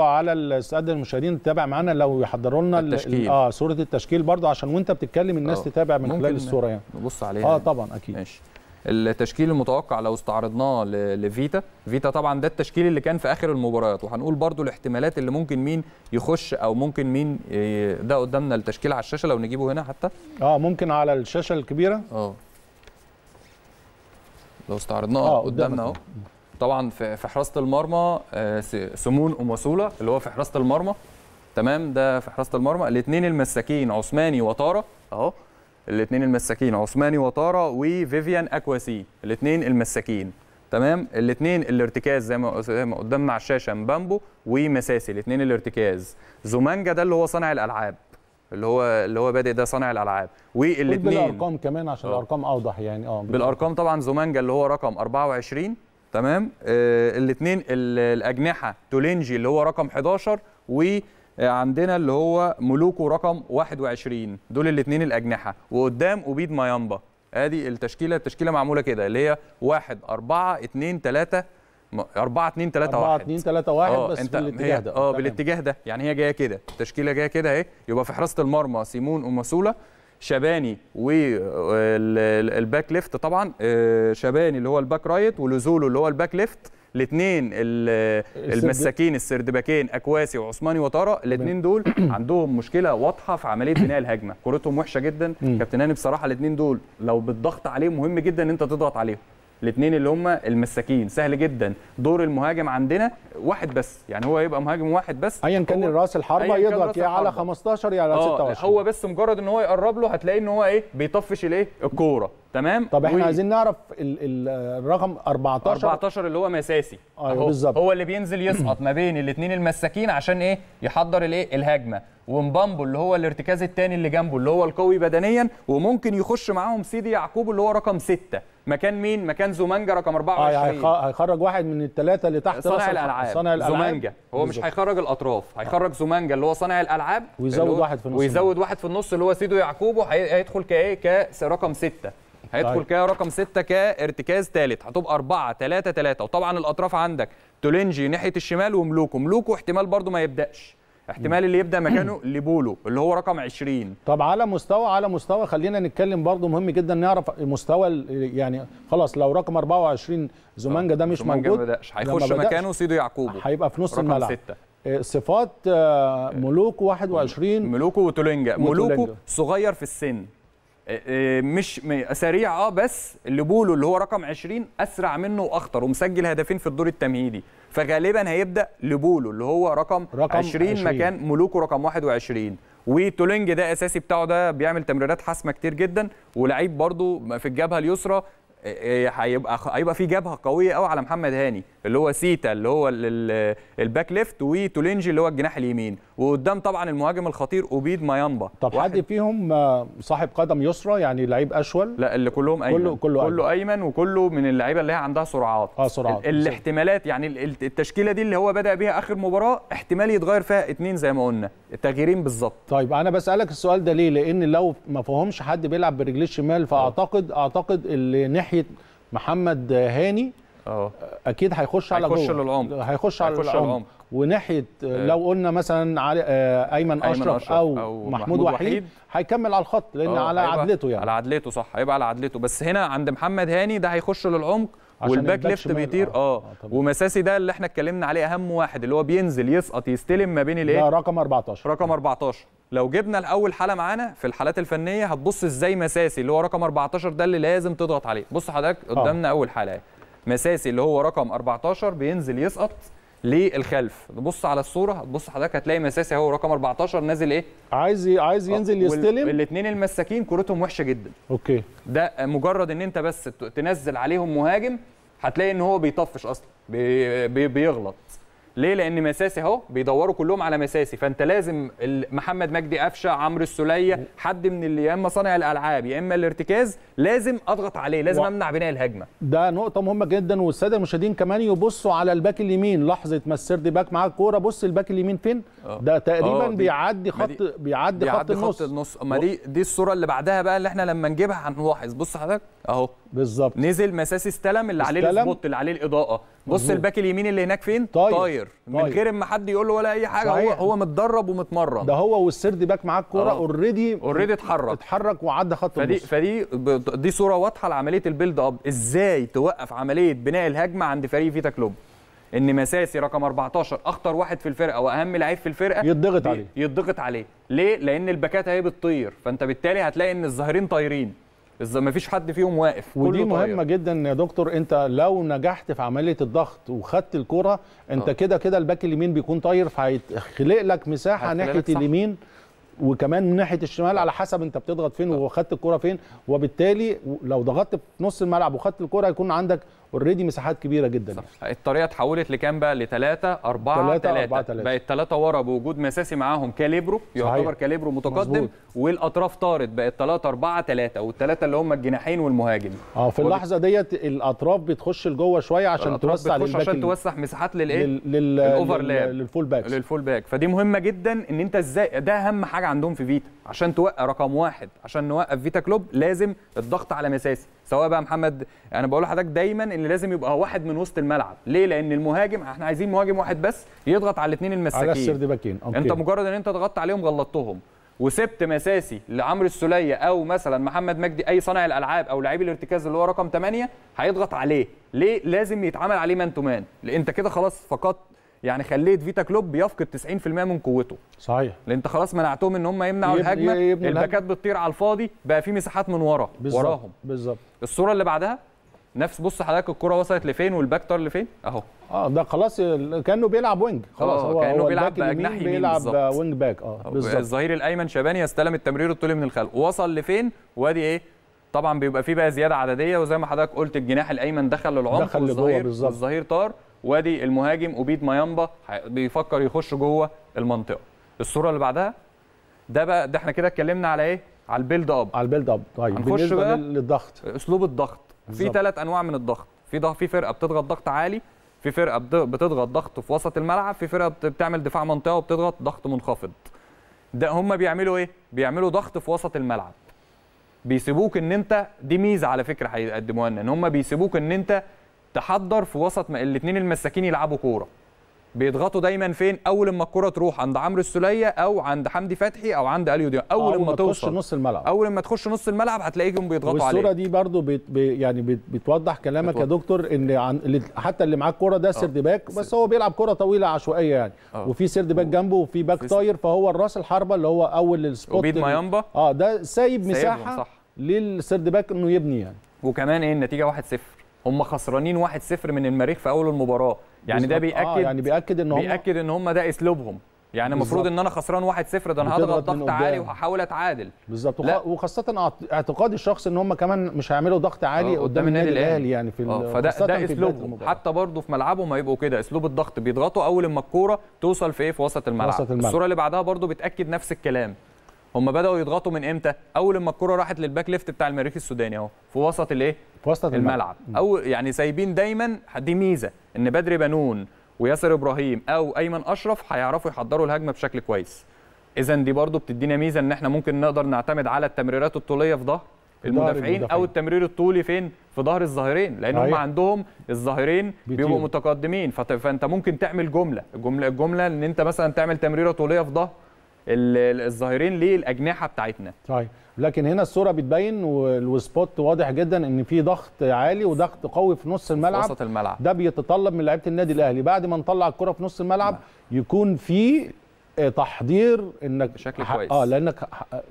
على الساده المشاهدين تتابع معانا لو يحضروا لنا التشكيل اه صوره التشكيل برضو عشان وانت بتتكلم الناس أوه. تتابع من خلال الصوره يعني نبص عليها اه يعني. طبعا اكيد ماشي التشكيل المتوقع لو استعرضناه لفيتا فيتا طبعا ده التشكيل اللي كان في اخر المباريات وهنقول برضو الاحتمالات اللي ممكن مين يخش او ممكن مين آه، ده قدامنا التشكيل على الشاشه لو نجيبه هنا حتى اه ممكن على الشاشه الكبيره اه لو استعرضناه آه قدامنا اهو طبعا في حراسه المرمى آه، سمون وماسولا اللي هو في حراسه المرمى تمام ده في حراسه المرمى الاثنين المساكين عثماني وطاره اهو الاثنين المساكين عثماني وطاره وفيفيان اكواسي الاثنين المساكين تمام الاثنين الارتكاز زي ما قدام على الشاشه مبامبو ومساسي الاثنين الارتكاز زومانجا ده اللي هو صانع الالعاب اللي هو اللي هو بادئ ده صانع الالعاب والاثنين بالارقام كمان عشان أوه. الارقام اوضح يعني اه بالارقام طبعا زومانجا اللي هو رقم 24 تمام آه الاثنين الاجنحه تولينجي اللي هو رقم 11 وعندنا اللي هو ملوكو رقم 21 دول الاثنين الاجنحه وقدام اوبيد مايامبا ادي التشكيله التشكيله معموله كده اللي هي 1 4 2 3 4 2 3 1 4 2 3 1 بس انت بالاتجاه ده اه بالاتجاه ده يعني هي جايه كده التشكيله جايه كده اهي يبقى في حراسه المرمى سيمون وماسولا شباني والباك ليفت طبعا آه، شباني اللي هو الباك رايت ولزولو اللي هو الباك ليفت الاثنين المساكين السردباكين اكواسي وعثماني وطارق الاثنين دول عندهم مشكله واضحه في عمليه بناء الهجمه كورتهم وحشه جدا كابتن هاني بصراحه الاثنين دول لو بالضغط عليهم مهم جدا ان انت تضغط عليهم الاثنين اللي هم المساكين سهل جدا دور المهاجم عندنا واحد بس يعني هو هيبقى مهاجم واحد بس ايا كان راس الحربه يضغط يا على 15 يا على 26 آه، هو بس مجرد ان هو يقرب له هتلاقي ان هو ايه بيطفش الايه الكوره تمام طب احنا و... عايزين نعرف الرقم 14 14 اللي هو مساسي ايوه بالظبط هو اللي بينزل يسقط ما بين الاثنين المساكين عشان ايه يحضر الايه الهجمه ومبامبو اللي هو الارتكاز الثاني اللي جنبه اللي هو القوي بدنيا وممكن يخش معاهم سيدي يعقوب اللي هو رقم 6 مكان مين مكان زومانجا رقم 24 آه يعني هيخرج واحد من الثلاثه اللي تحت صانع الالعاب صانع الالعاب زومانجا هو بالزبط. مش هيخرج الاطراف هيخرج زومانجا اللي هو صانع الالعاب ويزود واحد في النص ويزود واحد في النص اللي هو سيدو يعقوب وهيدخل كايه كرقم 6 هيدخل طيب. رقم 6 كارتكاز ثالث هتبقى 4 3 3 وطبعا الاطراف عندك تولينجي ناحيه الشمال وملوكو ملوكو احتمال برده ما يبداش احتمال اللي يبدا مكانه ليبولو اللي هو رقم 20 طب على مستوى على مستوى خلينا نتكلم برضو مهم جدا نعرف مستوى يعني خلاص لو رقم 24 زومانجا ده مش موجود ما بدأش هيخش مكانه سيدو يعقوب هيبقى في نص الملعب رقم آه، صفات آه، ملوكو 21 ملوكو وتولينجا ملوكو صغير في السن آه، آه، مش سريع اه بس اللي بولو اللي هو رقم 20 اسرع منه واخطر ومسجل هدفين في الدور التمهيدي فغالبا هيبدا لبولو اللي هو رقم, رقم 20, 20 مكان ملوكه رقم 21 وتولينج ده اساسي بتاعه ده بيعمل تمريرات حاسمه كتير جدا ولعيب برده في الجبهه اليسرى إيه، إيه، هيبقى هيبقى في جبهه قويه قوي على محمد هاني اللي هو سيتا اللي هو الباك ليفت وتولينجي اللي هو الجناح اليمين وقدام طبعا المهاجم الخطير اوبيد مايامبا طب حد فيهم آه، صاحب قدم يسرى يعني لعيب اشول لا اللي كلهم ايمن كله كله, كله أيمن. ايمن وكله من اللعيبه اللي هي عندها سرعات اه سرعات الاحتمالات يعني التشكيله دي اللي هو بدا بيها اخر مباراه احتمال يتغير فيها اثنين زي ما قلنا التغييرين بالظبط طيب انا بسالك السؤال ده ليه لان لو ما فهمش حد بيلعب برجليه الشمال فاعتقد اعتقد اللي ناحيه ناحيه محمد هاني اه اكيد هيخش على جوه هيخش للعمق هيخش على العمق وناحيه آه. لو قلنا مثلا علي آه، ايمن, اشرف, أشرف أو, او محمود, محمود وحيد هيكمل على الخط لان أه، على عدلته يعني على عدلته صح هيبقى على عدلته بس هنا عند محمد هاني ده هيخش للعمق والباك ليفت بيطير اه, آه ومساسي ده اللي احنا اتكلمنا عليه اهم واحد اللي هو بينزل يسقط يستلم ما بين الايه رقم 14 رقم 14 لو جبنا الاول حاله معانا في الحالات الفنيه هتبص ازاي مساسي اللي هو رقم 14 ده اللي لازم تضغط عليه بص حضرتك آه. قدامنا اول حاله مساسي اللي هو رقم 14 بينزل يسقط للخلف تبص على الصوره هتبص حضرتك هتلاقي مساسي هو رقم 14 نازل ايه عايز عايز آه، ينزل يستلم الاثنين المساكين كورتهم وحشه جدا اوكي ده مجرد ان انت بس تنزل عليهم مهاجم هتلاقي ان هو بيطفش اصلا بي بي بيغلط ليه لان مساسي اهو بيدوروا كلهم على مساسي فانت لازم محمد مجدي قفشه عمرو السلية حد من اللي يا اما صانع الالعاب يا اما الارتكاز لازم اضغط عليه لازم و... امنع بناء الهجمه ده نقطه مهمه جدا والساده المشاهدين كمان يبصوا على الباك اليمين لحظه ما السيرد باك معاه الكوره بص الباك اليمين فين أوه. ده تقريبا أوه. بيعدي خط دي... بيعدي, بيعدي خط, خط النص, النص. ما دي دي الصوره اللي بعدها بقى اللي احنا لما نجيبها هنلاحظ بص حضرتك اهو بالظبط نزل مساسي استلم اللي عليه السبوت اللي عليه الاضاءه بص الباك اليمين اللي هناك فين طاير, طاير. من غير ما حد يقول له ولا اي حاجه صحيح. هو هو متدرب ومتمرن ده هو والسرد باك معاه الكوره اوريدي اوريدي اتحرك اتحرك وعدى خط فدي النص فدي دي صوره واضحه لعمليه البيلد اب ازاي توقف عمليه بناء الهجمه عند فريق فيتا كلوب ان مساسي رقم 14 اخطر واحد في الفرقه واهم لعيب في الفرقه يضغط عليه يضغط عليه ليه لان الباكات هي بتطير فانت بالتالي هتلاقي ان الظاهرين طايرين ما فيش حد فيهم واقف ودي مهمه طاير. جدا يا دكتور انت لو نجحت في عمليه الضغط وخدت الكره انت آه. كده كده الباك اليمين بيكون طاير فهيخلق لك مساحه ناحيه اليمين وكمان من ناحيه الشمال آه. على حسب انت بتضغط فين آه. وخدت الكره فين وبالتالي لو ضغطت في نص الملعب وخدت الكره يكون عندك اوريدي مساحات كبيره جدا صح. يعني. الطريقه اتحولت لكام بقى لثلاثة أربعة ثلاثة بقت ثلاثة ورا بوجود مساسي معاهم كاليبرو يعتبر كاليبرو متقدم مزبوط. والاطراف طارت بقت ثلاثة أربعة ثلاثة والثلاثة اللي هم الجناحين والمهاجم اه في اللحظه ديت الاطراف بتخش لجوه شويه عشان توسع للباك عشان توسع مساحات للايه للاوفرلاب للفول باك للفول باك فدي مهمه جدا ان انت ازاي ده اهم حاجه عندهم في فيتا عشان توقف رقم واحد عشان نوقف فيتا كلوب لازم الضغط على مساسي سواء بقى محمد انا بقول لحضرتك دايما ان لازم يبقى واحد من وسط الملعب ليه لان المهاجم احنا عايزين مهاجم واحد بس يضغط على الاثنين المساكين على أوكي. انت مجرد ان انت ضغطت عليهم غلطتهم وسبت مساسي لعمرو السوليه او مثلا محمد مجدي اي صانع الالعاب او لعيب الارتكاز اللي هو رقم 8 هيضغط عليه ليه لازم يتعامل عليه مان تو مان انت كده خلاص فقدت يعني خليت فيتا كلوب بيفقد 90% من قوته صحيح لان انت خلاص منعتهم ان هم يمنعوا الهجمه الباكات بتطير على الفاضي بقى في مساحات من ورا بالزبط. وراهم بالظبط الصوره اللي بعدها نفس بص حضرتك الكره وصلت لفين والباك طار لفين اهو اه ده خلاص كانه بيلعب وينج خلاص آه، هو كانه هو بيلعب باجناح يمين بيلعب بالزبط. وينج باك اه بالظبط الظهير الايمن شباني يستلم التمرير الطولي من الخلف وصل لفين وادي ايه طبعا بيبقى فيه بقى زياده عدديه وزي ما حضرتك قلت الجناح الايمن دخل للعمق دخل والظهير بالظبط الظهير طار وادي المهاجم اوبيد مايامبا بيفكر يخش جوه المنطقه الصوره اللي بعدها ده بقى ده احنا كده اتكلمنا على ايه على البيلد اب على البيلد اب طيب بالنسبة بقى للضغط اسلوب الضغط في ثلاث انواع من الضغط في ضغط في فرقه بتضغط ضغط عالي في فرقه بتضغط ضغط في وسط الملعب في فرقه بتعمل دفاع منطقه وبتضغط ضغط منخفض ده هم بيعملوا ايه بيعملوا ضغط في وسط الملعب بيسيبوك ان انت دي ميزه على فكره هيقدموها لنا ان هم بيسيبوك ان انت تحضر في وسط ما الاثنين المساكين يلعبوا كوره بيضغطوا دايما فين اول ما الكره تروح عند عمرو السوليه او عند حمدي فتحي او عند اليو دي اول, أول ما تخش نص الملعب اول ما تخش نص الملعب هتلاقيهم بيضغطوا عليه والصوره دي برضو بيت بي يعني بيت بتوضح كلامك بتوضح. يا دكتور ان عن حتى اللي معاه الكوره ده آه. سيرد باك بس هو بيلعب كره طويله عشوائيه يعني أوه. وفي سيرد باك جنبه وفي باك طاير فهو الراس الحربه اللي هو اول السبوت وبيد مايامبا اه ده سايب مساحه للسيرد باك انه يبني يعني وكمان ايه النتيجه 1-0 هم خسرانين 1-0 من المريخ في اول المباراه يعني ده آه، بياكد آه يعني بياكد ان هم بياكد ان هم ده اسلوبهم يعني المفروض ان انا خسران 1-0 ده انا هضغط ضغط عالي وهحاول اتعادل بالظبط وخاصه اعتقادي الشخصي ان هم كمان مش هيعملوا ضغط عالي آه، قدام, قدام النادي الاهلي يعني في آه، فده ده اسلوبهم حتى برضه في ملعبهم هيبقوا كده اسلوب الضغط بيضغطوا اول ما الكوره توصل في ايه في وسط الملعب, وسط الملعب. الصوره اللي بعدها برضه بتاكد نفس الكلام هم بداوا يضغطوا من امتى اول ما الكره راحت للباك ليفت بتاع المريخ السوداني اهو في وسط الايه في وسط الملعب, الملعب. او يعني سايبين دايما دي ميزه ان بدري بنون وياسر ابراهيم او ايمن اشرف هيعرفوا يحضروا الهجمه بشكل كويس اذا دي برضو بتدينا ميزه ان احنا ممكن نقدر نعتمد على التمريرات الطوليه في ظهر المدافعين او التمرير الطولي فين في ظهر الظهيرين لان هم عندهم الظهيرين بيبقوا متقدمين فانت ممكن تعمل جمله الجمله الجمله ان انت مثلا تعمل تمريره طوليه في ظهر الظاهرين للاجنحه بتاعتنا طيب لكن هنا الصوره بتبين والسبوت واضح جدا ان في ضغط عالي وضغط قوي في نص الملعب في وسط الملعب ده بيتطلب من لعيبه النادي الاهلي بعد ما نطلع الكره في نص الملعب ما. نعم. يكون في آه، تحضير انك بشكل ح... كويس اه لانك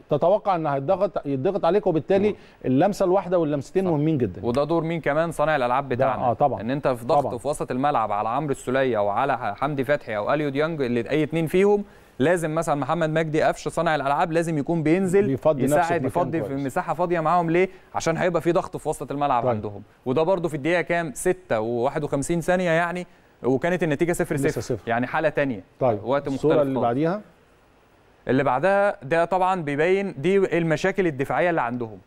تتوقع ان هيضغط يضغط عليك وبالتالي نعم. اللمسه الواحده واللمستين صح. مهمين جدا وده دور مين كمان صانع الالعاب بتاعنا آه طبعا. ان انت في ضغط طبعا. في وسط الملعب على عمرو السوليه وعلى حمدي فتحي او اليو ديانج اللي اي اثنين فيهم لازم مثلا محمد مجدي قفش صانع الالعاب لازم يكون بينزل بيفضي يساعد يفضي في مساحه فاضيه معاهم ليه عشان هيبقى في ضغط في وسط الملعب طيب. عندهم وده برده في الدقيقه كام 6 و51 ثانيه يعني وكانت النتيجه 0 0, يعني حاله ثانيه طيب وقت مختلف الصوره اللي بعديها اللي بعدها ده طبعا بيبين دي المشاكل الدفاعيه اللي عندهم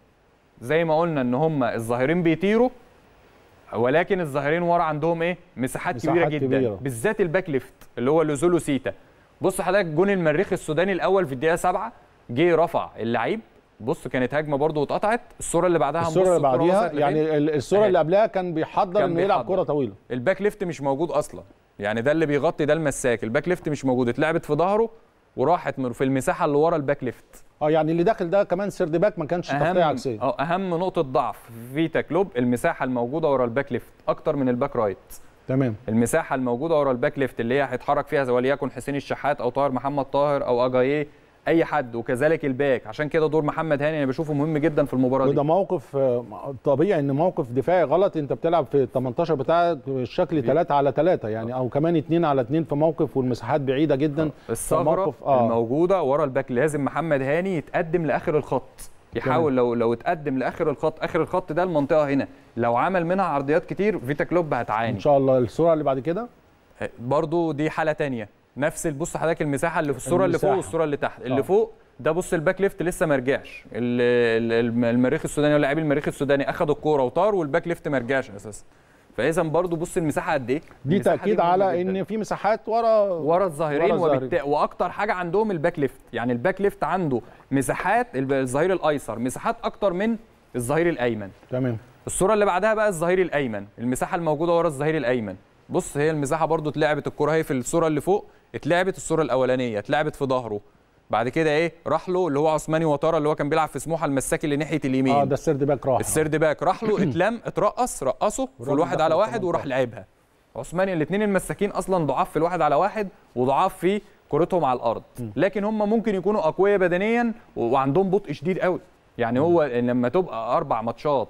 زي ما قلنا ان هم الظاهرين بيطيروا ولكن الظاهرين ورا عندهم ايه مساحات, مساحات كبيره, كبيرة جدا بالذات الباك ليفت اللي هو لوزولو سيتا بص حضرتك جون المريخ السوداني الاول في الدقيقه 7 جه رفع اللعيب بص كانت هجمه برضه واتقطعت الصوره اللي بعدها الصوره اللي بعديها يعني الصوره اللي قبلها كان بيحضر انه يلعب كره طويله الباك ليفت مش موجود اصلا يعني ده اللي بيغطي ده المساك الباك ليفت مش موجود اتلعبت في ظهره وراحت في المساحه اللي ورا الباك ليفت اه يعني اللي داخل ده كمان سيرد باك ما كانش تغطيه عكسيه اه اهم نقطه ضعف في كلوب المساحه الموجوده ورا الباك ليفت اكتر من الباك رايت تمام المساحه الموجوده ورا الباك ليفت اللي هي هيتحرك فيها وليكن حسين الشحات او طاهر محمد طاهر او اجاييه اي حد وكذلك الباك عشان كده دور محمد هاني انا بشوفه مهم جدا في المباراه دي وده موقف آه، طبيعي ان موقف دفاعي غلط انت بتلعب في 18 بتاع الشكل 3 على 3 يعني او كمان 2 على 2 في موقف والمساحات بعيده جدا آه، الثغره آه. الموجوده ورا الباك لازم محمد هاني يتقدم لاخر الخط يحاول لو لو اتقدم لاخر الخط اخر الخط ده المنطقه هنا لو عمل منها عرضيات كتير فيتا كلوب هتعاني ان شاء الله الصوره اللي بعد كده آه، برضو دي حاله تانية نفس بص حضرتك المساحه اللي في الصوره اللي فوق والصوره اللي تحت اللي آه. فوق ده بص الباك ليفت لسه ما رجعش المريخ السوداني ولاعيب المريخ السوداني اخذ الكوره وطار والباك ليفت ما رجعش اساسا فاذا برضو بص المساحه قد ايه دي تاكيد على جداً. ان في مساحات ورا ورا الظهيرين وبت... واكتر حاجه عندهم الباك ليفت يعني الباك ليفت عنده مساحات الظهير الايسر مساحات اكتر من الظهير الايمن تمام الصوره اللي بعدها بقى الظهير الايمن المساحه الموجوده ورا الظهير الايمن بص هي المساحه برضو اتلعبت الكره هي في الصوره اللي فوق اتلعبت الصوره الاولانيه اتلعبت في ظهره بعد كده ايه راح له اللي هو عثماني وطاره اللي هو كان بيلعب في سموحه المساكي اللي ناحيه اليمين اه ده السيرد باك راح السيرد باك راح له اتلم اترقص رقصه في الواحد على واحد وراح لعبها عثماني الاثنين المساكين اصلا ضعاف في الواحد على واحد وضعاف في كرتهم على الارض لكن هم ممكن يكونوا اقوياء بدنيا وعندهم بطء شديد قوي يعني هو لما تبقى اربع ماتشات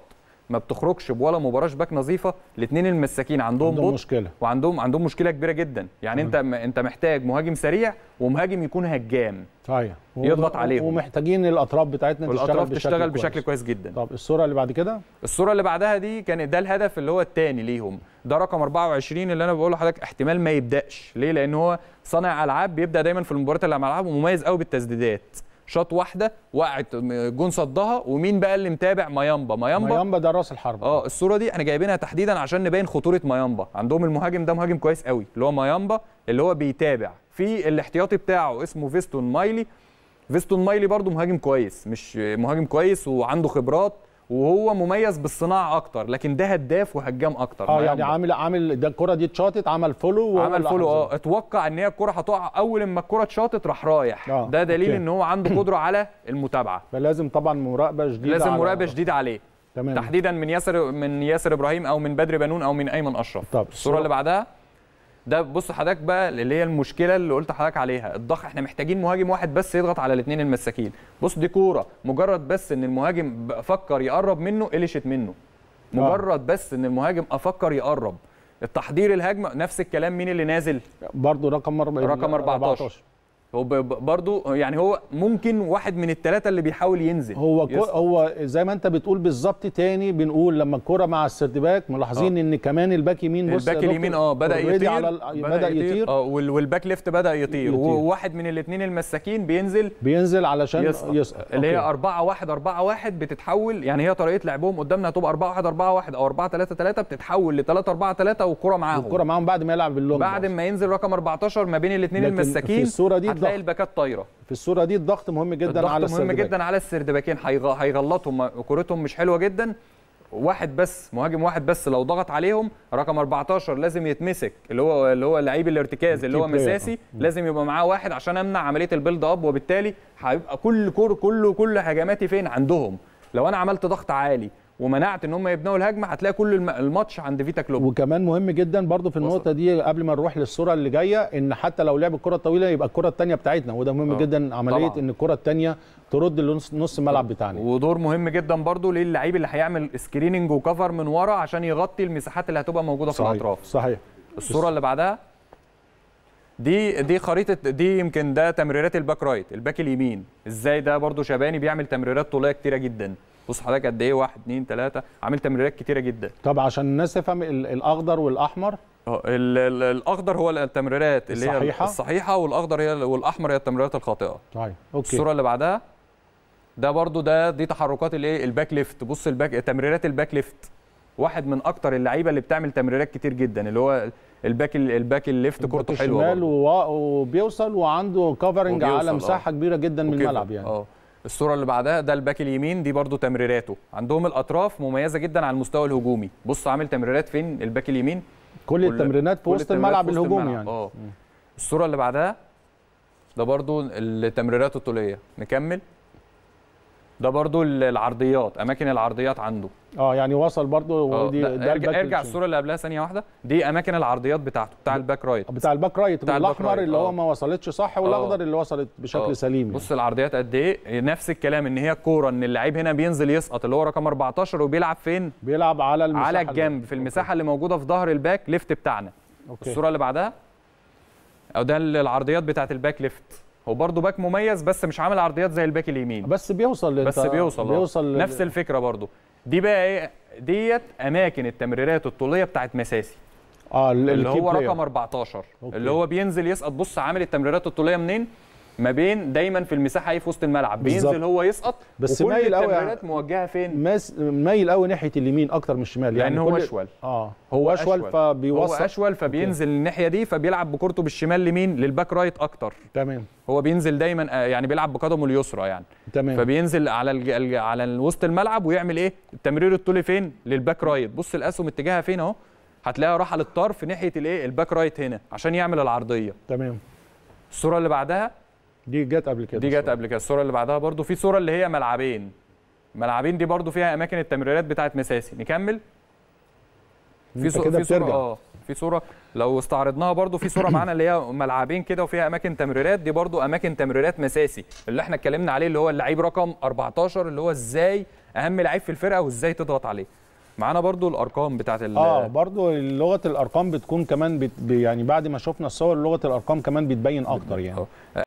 ما بتخرجش بولا مباراه شباك نظيفه الاثنين المساكين عندهم, عندهم مشكله وعندهم عندهم مشكله كبيره جدا يعني مم. انت انت محتاج مهاجم سريع ومهاجم يكون هجام طيب يضغط عليهم ومحتاجين الاطراف بتاعتنا تشتغل الاطراف تشتغل بشكل, بشكل كويس. جدا طب الصوره اللي بعد كده الصوره اللي بعدها دي كان ده الهدف اللي هو الثاني ليهم ده رقم 24 اللي انا بقول لحضرتك احتمال ما يبداش ليه لان هو صانع العاب بيبدا دايما في المباريات اللي مع العاب ومميز قوي بالتسديدات شاط واحده وقعت جون صدها ومين بقى اللي متابع مايامبا مايامبا مايامبا ده راس الحرب اه الصوره دي انا جايبينها تحديدا عشان نبين خطوره مايامبا عندهم المهاجم ده مهاجم كويس قوي اللي هو مايامبا اللي هو بيتابع في الاحتياطي بتاعه اسمه فيستون مايلي فيستون مايلي برده مهاجم كويس مش مهاجم كويس وعنده خبرات وهو مميز بالصناعه اكتر لكن ده هداف وهجام اكتر اه يعني عامل عامل ده الكره دي اتشاطت عمل فولو عمل فولو اه اتوقع ان هي الكره هتقع اول ما الكره اتشاطت راح رايح آه. ده دليل أوكي. ان هو عنده قدره على المتابعه فلازم طبعا مراقبه شديده لازم مراقبه جديده شديده عليه تمام. تحديدا من ياسر من ياسر ابراهيم او من بدر بنون او من ايمن اشرف طب الصوره اللي بعدها ده بص حضرتك بقى اللي هي المشكله اللي قلت حضرتك عليها الضغط احنا محتاجين مهاجم واحد بس يضغط على الاثنين المساكين بص دي كوره مجرد بس ان المهاجم فكر يقرب منه قلشت منه آه. مجرد بس ان المهاجم افكر يقرب التحضير الهجمه نفس الكلام مين اللي نازل برضه رقم رقم 14 هو برضو يعني هو ممكن واحد من الثلاثه اللي بيحاول ينزل هو هو زي ما انت بتقول بالظبط تاني بنقول لما الكره مع السيرد باك ملاحظين أوه. ان كمان الباك يمين بص الباك اليمين اه بدا يطير على ال... بدا, يطير, يطير. آه، والباك ليفت بدا يطير, يطير. وواحد من الاثنين المساكين بينزل بينزل علشان يسقط, آه، يس... اللي هي 4 1 4 1 بتتحول يعني هي طريقه لعبهم قدامنا هتبقى 4 1 4 1 او 4 3 3 بتتحول ل 3 4 3 والكره معاهم الكره معاهم بعد ما يلعب باللونج بعد ما ينزل رقم 14 ما بين الاثنين المساكين في الصوره دي هتلاقي الباكات طايره في الصوره دي الضغط مهم جدا الضغط على الضغط مهم جدا على السردباكين هيغلطهم كورتهم مش حلوه جدا واحد بس مهاجم واحد بس لو ضغط عليهم رقم 14 لازم يتمسك اللي هو اللي هو لعيب الارتكاز اللي هو مساسي لازم يبقى معاه واحد عشان امنع عمليه البيلد اب وبالتالي هيبقى كل كور كله كل هجماتي فين عندهم لو انا عملت ضغط عالي ومنعت ان هم يبنوا الهجمه هتلاقي كل الماتش عند فيتا كلوب وكمان مهم جدا برضو في النقطه دي قبل ما نروح للصوره اللي جايه ان حتى لو لعب الكره الطويله يبقى الكره الثانيه بتاعتنا وده مهم أوه. جدا عمليه طبعا. ان الكره الثانيه ترد لنص الملعب بتاعنا ودور مهم جدا برضو للاعيب اللي هيعمل سكريننج وكفر من ورا عشان يغطي المساحات اللي هتبقى موجوده صحيح. في الاطراف صحيح الصوره اللي بعدها دي دي خريطه دي يمكن ده تمريرات الباك رايت الباك اليمين ازاي ده برضو شباني بيعمل تمريرات طوليه كتيره جدا بص حضرتك قد ايه واحد اثنين ثلاثه عامل تمريرات كتيره جدا طب عشان الناس تفهم الاخضر والاحمر أه، الاخضر هو التمريرات اللي الصحيحة. هي الصحيحه والاخضر هي والاحمر هي التمريرات الخاطئه طيب اوكي الصوره اللي بعدها ده برده ده دي تحركات الايه الباك ليفت بص الباك تمريرات الباك ليفت واحد من اكتر اللعيبه اللي بتعمل تمريرات كتير جدا اللي هو الباك الباك الليفت كورته حلوه وبيوصل وعنده كفرنج على أه. مساحه كبيره جدا من الملعب يعني اه الصوره اللي بعدها ده الباك اليمين دي برضو تمريراته عندهم الاطراف مميزه جدا على المستوى الهجومي بص عامل تمريرات فين الباك اليمين كل, كل التمريرات في وسط الملعب الهجومي يعني أوه. الصوره اللي بعدها ده برضو التمريرات الطوليه نكمل ده برضو العرضيات اماكن العرضيات عنده اه يعني وصل برضو آه، ودي ده, ارجع, ارجع الصوره اللي قبلها ثانيه واحده دي اماكن العرضيات بتاعته بتاع الباك رايت بتاع الباك رايت بتاع الاحمر اللي هو آه. ما وصلتش صح والاخضر آه. اللي وصلت بشكل أوه. سليم يعني. بص العرضيات قد ايه نفس الكلام ان هي الكوره ان اللعيب هنا بينزل يسقط اللي هو رقم 14 وبيلعب فين بيلعب على المساحه على الجنب اللي. في المساحه أوكي. اللي موجوده في ظهر الباك ليفت بتاعنا أوكي. الصوره اللي بعدها او ده العرضيات بتاعه الباك ليفت هو برضه باك مميز بس مش عامل عرضيات زي الباك اليمين بس بيوصل بس بيوصل آه. بيوصل نفس الفكره برضه دي بقى ايه ديت اماكن التمريرات الطوليه بتاعت مساسي اه اللي هو رقم 14 أوكي. اللي هو بينزل يسقط بص عامل التمريرات الطوليه منين ما بين دايما في المساحه ايه في وسط الملعب بالزبط. بينزل هو يسقط بس مايل قوي التمريرات يعني موجهه فين مايل قوي ناحيه اليمين اكتر من الشمال يعني يعني هو كل... اشول اه هو, اشول, أشول. فبيوصل هو اشول فبينزل أوكي. الناحيه دي فبيلعب بكورته بالشمال لمين للباك رايت اكتر تمام هو بينزل دايما آه، يعني بيلعب بقدمه اليسرى يعني تمام فبينزل على الج... على وسط الملعب ويعمل ايه التمرير الطولي فين للباك رايت بص الاسهم اتجاهها فين اهو هتلاقيها راحه للطرف ناحيه الايه الباك رايت هنا عشان يعمل العرضيه تمام الصوره اللي بعدها دي جت قبل كده دي جت قبل كده الصوره اللي بعدها برده في صوره اللي هي ملعبين ملعبين دي برده فيها اماكن التمريرات بتاعه مساسي نكمل في صوره في صوره اه في صوره لو استعرضناها برده في صوره معانا اللي هي ملعبين كده وفيها اماكن تمريرات دي برده اماكن تمريرات مساسي اللي احنا اتكلمنا عليه اللي هو اللعيب رقم 14 اللي هو ازاي اهم لعيب في الفرقه وازاي تضغط عليه معانا برضو الارقام بتاعت ال اه برضو لغه الارقام بتكون كمان بت يعني بعد ما شفنا الصور لغه الارقام كمان بتبين اكتر يعني آه.